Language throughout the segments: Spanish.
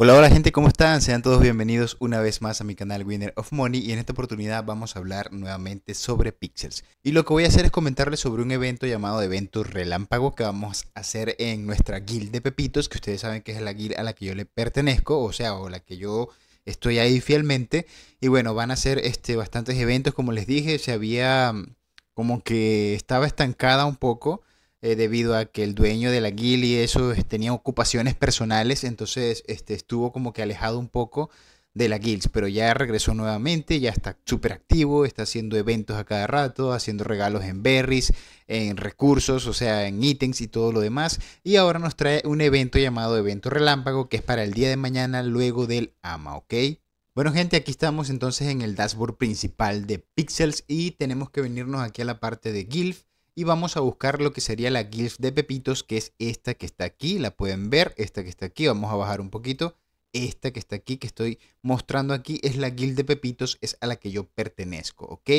Hola, hola gente, ¿cómo están? Sean todos bienvenidos una vez más a mi canal Winner of Money y en esta oportunidad vamos a hablar nuevamente sobre Pixels. Y lo que voy a hacer es comentarles sobre un evento llamado Evento Relámpago que vamos a hacer en nuestra guild de Pepitos, que ustedes saben que es la guild a la que yo le pertenezco, o sea, o la que yo estoy ahí fielmente. Y bueno, van a ser este, bastantes eventos, como les dije, se había mm, como que estaba estancada un poco eh, debido a que el dueño de la guild y eso tenía ocupaciones personales, entonces este, estuvo como que alejado un poco de la guild pero ya regresó nuevamente, ya está súper activo, está haciendo eventos a cada rato, haciendo regalos en berries, en recursos, o sea, en ítems y todo lo demás. Y ahora nos trae un evento llamado Evento Relámpago, que es para el día de mañana luego del AMA, ¿ok? Bueno gente, aquí estamos entonces en el dashboard principal de Pixels y tenemos que venirnos aquí a la parte de Guild y vamos a buscar lo que sería la guild de Pepitos, que es esta que está aquí, la pueden ver, esta que está aquí, vamos a bajar un poquito, esta que está aquí, que estoy mostrando aquí, es la guild de Pepitos, es a la que yo pertenezco, ¿ok?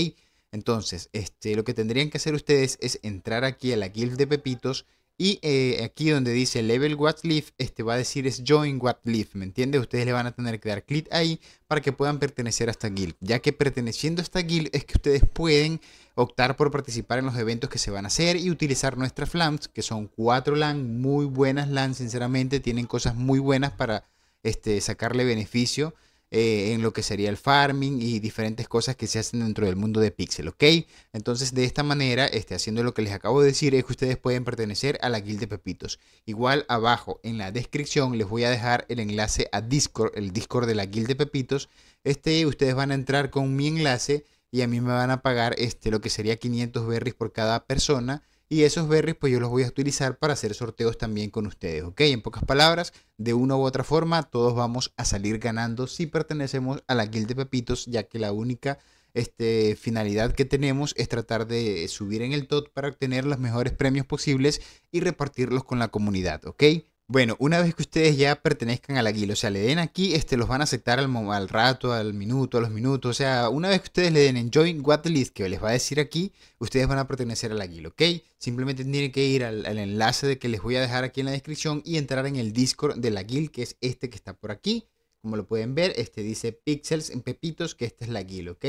Entonces, este, lo que tendrían que hacer ustedes es entrar aquí a la guild de Pepitos y eh, aquí donde dice level what leaf, este va a decir es join what leaf, ¿me entiendes? Ustedes le van a tener que dar clic ahí para que puedan pertenecer a esta guild, ya que perteneciendo a esta guild es que ustedes pueden optar por participar en los eventos que se van a hacer y utilizar nuestras flams, que son cuatro LAN, muy buenas LAN, sinceramente, tienen cosas muy buenas para este, sacarle beneficio eh, en lo que sería el farming y diferentes cosas que se hacen dentro del mundo de Pixel, ¿ok? Entonces de esta manera, este, haciendo lo que les acabo de decir, es que ustedes pueden pertenecer a la guild de Pepitos. Igual abajo en la descripción les voy a dejar el enlace a Discord, el Discord de la guild de Pepitos. Este, ustedes van a entrar con mi enlace y a mí me van a pagar este, lo que sería 500 berries por cada persona y esos berries pues yo los voy a utilizar para hacer sorteos también con ustedes, ¿ok? En pocas palabras, de una u otra forma todos vamos a salir ganando si pertenecemos a la guild de pepitos, ya que la única este, finalidad que tenemos es tratar de subir en el TOT para obtener los mejores premios posibles y repartirlos con la comunidad, ¿ok? Bueno, una vez que ustedes ya pertenezcan a la guild, o sea, le den aquí, este, los van a aceptar al, rato, al minuto, a los minutos. O sea, una vez que ustedes le den en Join What List, que les va a decir aquí, ustedes van a pertenecer a la guild, ¿ok? Simplemente tienen que ir al, enlace de que les voy a dejar aquí en la descripción y entrar en el Discord de la guild, que es este que está por aquí. Como lo pueden ver, este dice Pixels en Pepitos, que esta es la guild, ¿ok?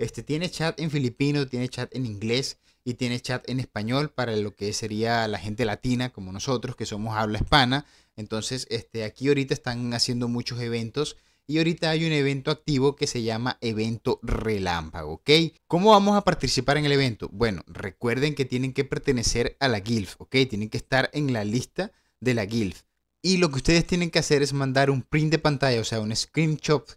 Este, tiene chat en filipino, tiene chat en inglés y tiene chat en español para lo que sería la gente latina como nosotros, que somos habla hispana. Entonces, este, aquí ahorita están haciendo muchos eventos y ahorita hay un evento activo que se llama evento relámpago, ¿ok? ¿Cómo vamos a participar en el evento? Bueno, recuerden que tienen que pertenecer a la GILF, ¿ok? Tienen que estar en la lista de la GILF. Y lo que ustedes tienen que hacer es mandar un print de pantalla, o sea, un screenshot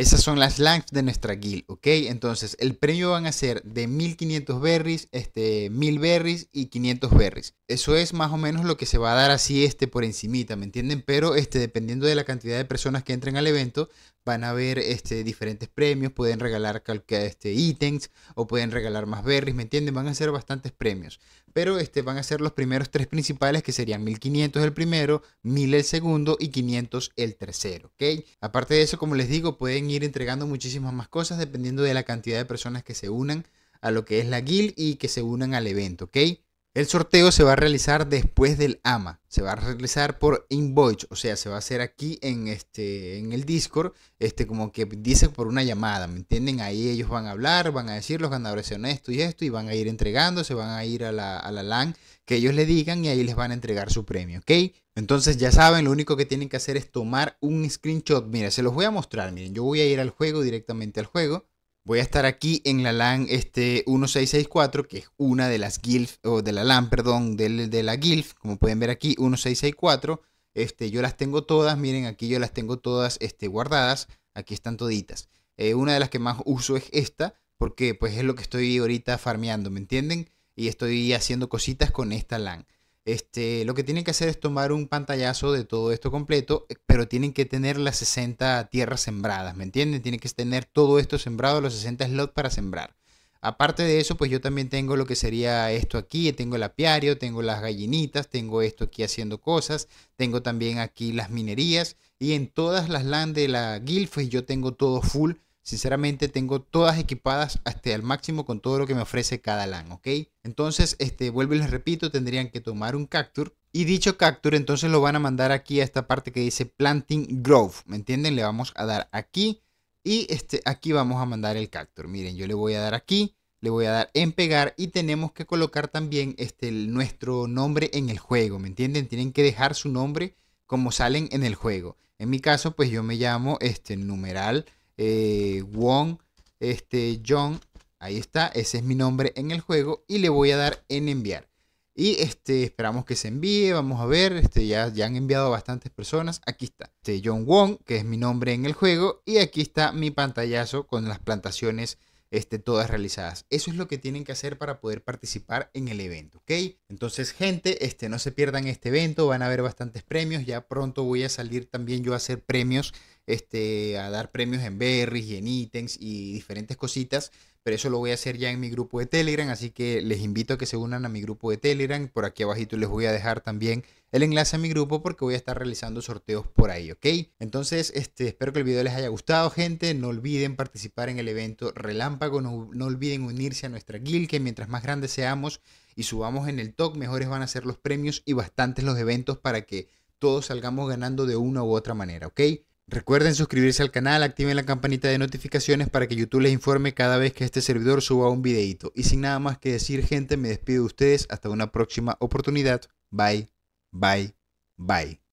Esas son las langs de nuestra guild, ¿ok? Entonces, el premio van a ser de 1500 berries, este, 1000 berries y 500 berries. Eso es más o menos lo que se va a dar así, este, por encimita, ¿me entienden? Pero, este, dependiendo de la cantidad de personas que entren al evento, van a haber, este, diferentes premios, pueden regalar, este, ítems o pueden regalar más berries, ¿me entienden? Van a ser bastantes premios. Pero, este, van a ser los primeros tres principales, que serían 1500 el primero, 1000 el segundo y 500 el tercero, ¿ok? Aparte de eso, como les digo, pueden ir entregando muchísimas más cosas dependiendo de la cantidad de personas que se unan a lo que es la guild y que se unan al evento, ¿ok? El sorteo se va a realizar después del AMA, se va a realizar por Invoice, o sea, se va a hacer aquí en, este, en el Discord, este, como que dice por una llamada, ¿me entienden? Ahí ellos van a hablar, van a decir los ganadores son esto y esto, y van a ir entregando, se van a ir a la, a la LAN que ellos le digan y ahí les van a entregar su premio, ¿ok? Entonces ya saben, lo único que tienen que hacer es tomar un screenshot, mira, se los voy a mostrar, miren, yo voy a ir al juego directamente al juego, voy a estar aquí en la LAN este 1664, que es una de las GILF, o de la LAN, perdón, de, la GILF, como pueden ver aquí, 1664. Este, yo las tengo todas, miren, aquí yo las tengo todas este, guardadas, aquí están toditas. Eh, una de las que más uso es esta, porque pues es lo que estoy ahorita farmeando, ¿me entienden? Y estoy haciendo cositas con esta LAN. Este, lo que tienen que hacer es tomar un pantallazo de todo esto completo, eh, pero tienen que tener las 60 tierras sembradas, ¿me entienden? Tienen que tener todo esto sembrado, los 60 slots para sembrar. Aparte de eso, pues yo también tengo lo que sería esto aquí, tengo el apiario, tengo las gallinitas, tengo esto aquí haciendo cosas, tengo también aquí las minerías y en todas las land de la guild, pues yo tengo todo full Sinceramente tengo todas equipadas hasta el máximo con todo lo que me ofrece cada LAN, ¿ok? Entonces, este, vuelvo y les repito, tendrían que tomar un Capture y dicho Capture entonces lo van a mandar aquí a esta parte que dice Planting Grove, ¿me entienden? Le vamos a dar aquí y este, aquí vamos a mandar el Capture. Miren, yo le voy a dar aquí, le voy a dar en pegar y tenemos que colocar también este, nuestro nombre en el juego, ¿me entienden? Tienen que dejar su nombre como salen en el juego. En mi caso, pues yo me llamo este numeral eh, Wong, este, John, ahí está, ese es mi nombre en el juego y le voy a dar en enviar. Y este, esperamos que se envíe, vamos a ver, este, ya, ya han enviado bastantes personas. Aquí está, este, John Wong, que es mi nombre en el juego, y aquí está mi pantallazo con las plantaciones este, todas realizadas. Eso es lo que tienen que hacer para poder participar en el evento, ¿ok? Entonces, gente, este, no se pierdan este evento, van a haber bastantes premios, ya pronto voy a salir también yo a hacer premios este, a dar premios en berries y en ítems y diferentes cositas. Pero eso lo voy a hacer ya en mi grupo de Telegram, así que les invito a que se unan a mi grupo de Telegram. Por aquí abajito les voy a dejar también el enlace a mi grupo porque voy a estar realizando sorteos por ahí, ¿ok? Entonces, este, espero que el video les haya gustado, gente. No olviden participar en el evento Relámpago, no, olviden unirse a nuestra guild, que mientras más grandes seamos y subamos en el top, mejores van a ser los premios y bastantes los eventos para que todos salgamos ganando de una u otra manera, ¿ok? Recuerden suscribirse al canal, activen la campanita de notificaciones para que YouTube les informe cada vez que este servidor suba un videito. Y sin nada más que decir, gente, me despido de ustedes. Hasta una próxima oportunidad. Bye, bye, bye.